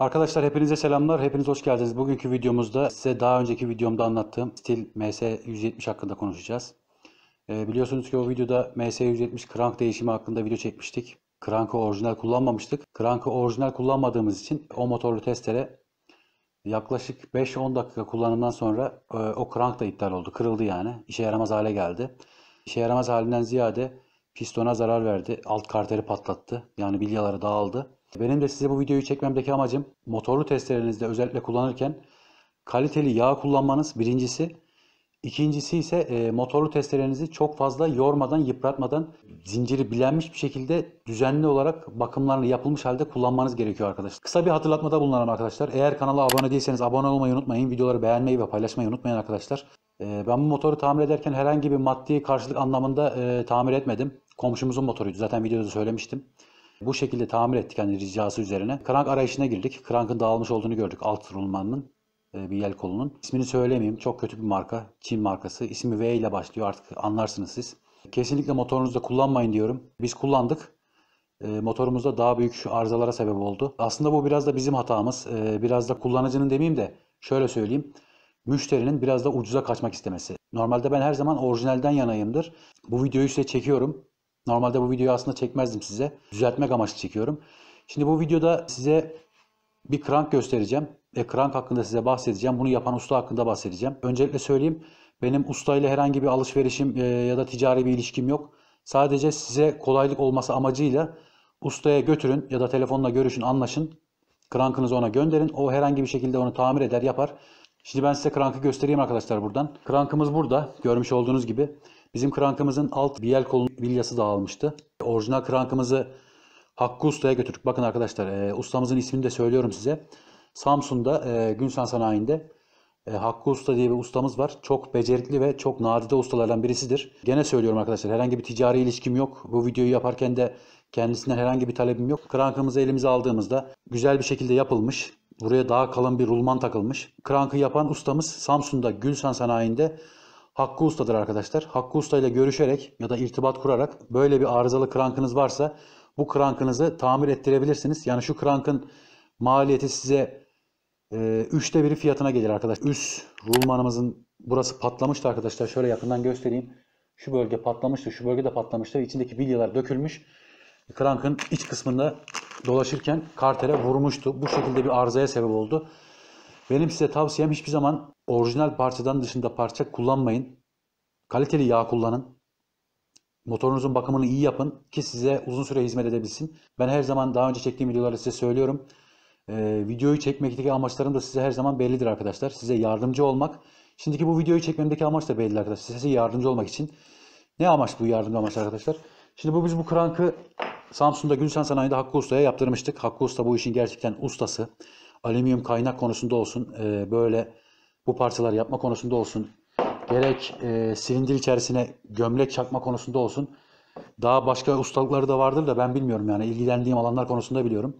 Arkadaşlar hepinize selamlar. Hepiniz hoş geldiniz. Bugünkü videomuzda size daha önceki videomda anlattığım Stil MS170 hakkında konuşacağız. E, biliyorsunuz ki o videoda MS170 krank değişimi hakkında video çekmiştik. Krankı orijinal kullanmamıştık. Krankı orijinal kullanmadığımız için o motorlu testere yaklaşık 5-10 dakika kullanımdan sonra e, o krank da iptal oldu. Kırıldı yani. İşe yaramaz hale geldi. İşe yaramaz halinden ziyade pistona zarar verdi. Alt karteri patlattı. Yani bilyaları dağıldı. Benim de size bu videoyu çekmemdeki amacım motorlu testlerinizde özellikle kullanırken kaliteli yağ kullanmanız birincisi. İkincisi ise e, motorlu testlerinizi çok fazla yormadan, yıpratmadan zinciri bilenmiş bir şekilde düzenli olarak bakımlarını yapılmış halde kullanmanız gerekiyor arkadaşlar. Kısa bir hatırlatmada bulunalım arkadaşlar. Eğer kanala abone değilseniz abone olmayı unutmayın. Videoları beğenmeyi ve paylaşmayı unutmayın arkadaşlar. E, ben bu motoru tamir ederken herhangi bir maddi karşılık anlamında e, tamir etmedim. Komşumuzun motoruydu zaten videoda söylemiştim. Bu şekilde tamir ettik hani ricası üzerine. Krank arayışına girdik. Krank'ın dağılmış olduğunu gördük alt rulmanın e, bir yel kolunun. İsmini söylemeyeyim. Çok kötü bir marka. Çin markası. İsmi V ile başlıyor artık anlarsınız siz. Kesinlikle motorunuzda kullanmayın diyorum. Biz kullandık. E, motorumuzda daha büyük arızalara sebep oldu. Aslında bu biraz da bizim hatamız. E, biraz da kullanıcının demeyeyim de şöyle söyleyeyim. Müşterinin biraz da ucuza kaçmak istemesi. Normalde ben her zaman orijinalden yanayımdır. Bu videoyu size çekiyorum. Normalde bu videoyu aslında çekmezdim size. Düzeltmek amaçlı çekiyorum. Şimdi bu videoda size bir krank göstereceğim. ve krank hakkında size bahsedeceğim. Bunu yapan usta hakkında bahsedeceğim. Öncelikle söyleyeyim. Benim ustayla herhangi bir alışverişim e, ya da ticari bir ilişkim yok. Sadece size kolaylık olması amacıyla ustaya götürün ya da telefonla görüşün, anlaşın. Krankınızı ona gönderin. O herhangi bir şekilde onu tamir eder, yapar. Şimdi ben size krankı göstereyim arkadaşlar buradan. Krankımız burada. Görmüş olduğunuz gibi. Bizim krankımızın alt biyel kolunun bilyası dağılmıştı. Orijinal krankımızı Hakkı Usta'ya götürdük. Bakın arkadaşlar e, ustamızın ismini de söylüyorum size. Samsun'da e, Gülsan Sanayi'nde e, Hakkı Usta diye bir ustamız var. Çok becerikli ve çok nadide ustalardan birisidir. Gene söylüyorum arkadaşlar herhangi bir ticari ilişkim yok. Bu videoyu yaparken de kendisinden herhangi bir talebim yok. Krankımızı elimize aldığımızda güzel bir şekilde yapılmış. Buraya daha kalın bir rulman takılmış. Krankı yapan ustamız Samsun'da Gülsan Sanayi'nde Hakkı Usta'dır arkadaşlar. Hakkı Usta ile görüşerek ya da irtibat kurarak böyle bir arızalı krankınız varsa bu krankınızı tamir ettirebilirsiniz. Yani şu krankın maliyeti size e, üçte biri fiyatına gelir arkadaşlar. Üst rulmanımızın burası patlamıştı arkadaşlar. Şöyle yakından göstereyim. Şu bölge patlamıştı, şu bölge de patlamıştı. İçindeki bilyalar dökülmüş. Krankın iç kısmında dolaşırken kartere vurmuştu. Bu şekilde bir arızaya sebep oldu. Benim size tavsiyem hiçbir zaman orijinal parçadan dışında parça kullanmayın. Kaliteli yağ kullanın. Motorunuzun bakımını iyi yapın ki size uzun süre hizmet edebilsin. Ben her zaman daha önce çektiğim videolarda size söylüyorum. Ee, videoyu çekmekteki amaçlarım da size her zaman bellidir arkadaşlar. Size yardımcı olmak. Şimdiki bu videoyu çekmemdeki amaç da belli arkadaşlar. Size yardımcı olmak için. Ne amaç bu yardımcı amaç arkadaşlar? Şimdi bu biz bu krankı Samsun'da Gülşen Sanayi'de Hakkı Usta'ya yaptırmıştık. Hakkı Usta bu işin gerçekten ustası alüminyum kaynak konusunda olsun e, böyle bu parçalar yapma konusunda olsun gerek e, silindir içerisine gömlek çakma konusunda olsun daha başka ustalıkları da vardır da ben bilmiyorum yani ilgilendiğim alanlar konusunda biliyorum.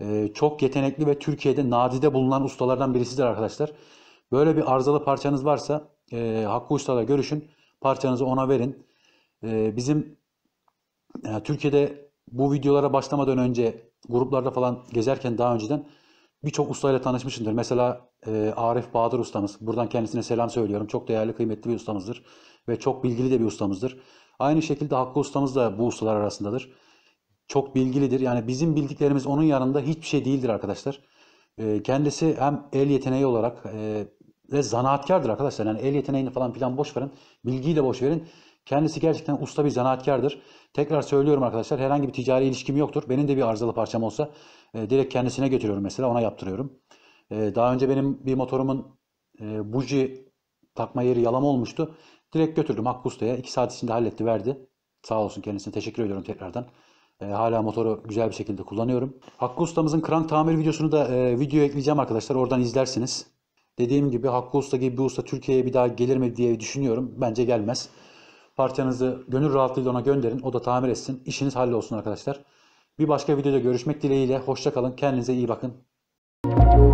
E, çok yetenekli ve Türkiye'de nadide bulunan ustalardan birisidir arkadaşlar. Böyle bir arızalı parçanız varsa e, Hakkı Usta'la görüşün. Parçanızı ona verin. E, bizim yani e, Türkiye'de bu videolara başlamadan önce gruplarda falan gezerken daha önceden birçok ustayla tanışmışımdır. Mesela e, Arif Bahadır ustamız. Buradan kendisine selam söylüyorum. Çok değerli, kıymetli bir ustamızdır. Ve çok bilgili de bir ustamızdır. Aynı şekilde Hakkı ustamız da bu ustalar arasındadır. Çok bilgilidir. Yani bizim bildiklerimiz onun yanında hiçbir şey değildir arkadaşlar. E, kendisi hem el yeteneği olarak e, ve zanaatkardır arkadaşlar. Yani el yeteneğini falan filan boş verin. bilgiyle boş verin. Kendisi gerçekten usta bir zanaatkardır. Tekrar söylüyorum arkadaşlar herhangi bir ticari ilişkim yoktur. Benim de bir arızalı parçam olsa e, direkt kendisine götürüyorum mesela ona yaptırıyorum. E, daha önce benim bir motorumun e, buji takma yeri yalama olmuştu. Direkt götürdüm Hakkı Usta'ya. 2 saat içinde halletti verdi. Sağ olsun kendisine teşekkür ediyorum tekrardan. E, hala motoru güzel bir şekilde kullanıyorum. Hakkı Usta'mızın krank tamir videosunu da e, videoya ekleyeceğim arkadaşlar. Oradan izlersiniz. Dediğim gibi Hakkı Usta gibi bir usta Türkiye'ye bir daha gelir mi diye düşünüyorum. Bence gelmez. Parçanızı gönül rahatlığıyla ona gönderin. O da tamir etsin. İşiniz hallolsun arkadaşlar. Bir başka videoda görüşmek dileğiyle. Hoşçakalın. Kendinize iyi bakın.